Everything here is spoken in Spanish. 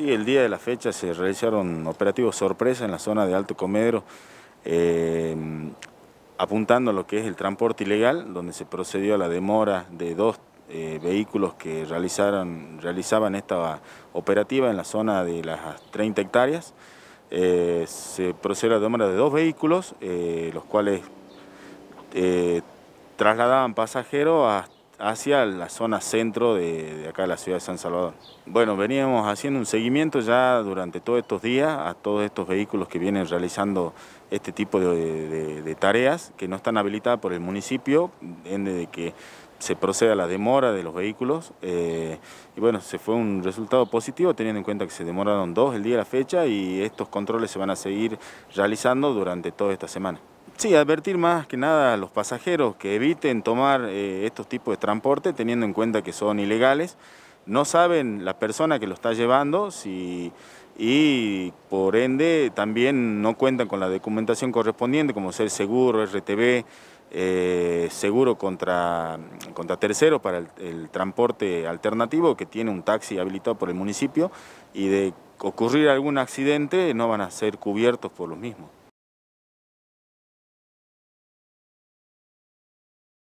Sí, el día de la fecha se realizaron operativos sorpresa en la zona de Alto Comedro, em, apuntando a lo que es el transporte ilegal, donde se procedió a la demora de dos eh, vehículos que realizaron, realizaban esta operativa en la zona de las 30 hectáreas. Eh, se procedió a la demora de dos vehículos, eh, los cuales trasladaban pasajeros hasta hacia la zona centro de, acá de la ciudad de San Salvador. Bueno, veníamos haciendo un seguimiento ya durante todos estos días a todos estos vehículos que vienen realizando este tipo de, tareas que no están habilitadas por el municipio, en de que se procede a la demora de los vehículos eh, y bueno, se fue un resultado positivo teniendo en cuenta que se demoraron dos el día de la fecha y estos controles se van a seguir realizando durante toda esta semana. Sí, advertir más que nada a los pasajeros que eviten tomar eh, estos tipos de transporte teniendo en cuenta que son ilegales. No saben la persona que lo está llevando y por ende también no cuentan con la documentación correspondiente como ser seguro, RTV, eh, seguro contra, contra terceros para el transporte alternativo que tiene un taxi habilitado por el municipio y de ocurrir algún accidente no van a ser cubiertos por los mismos.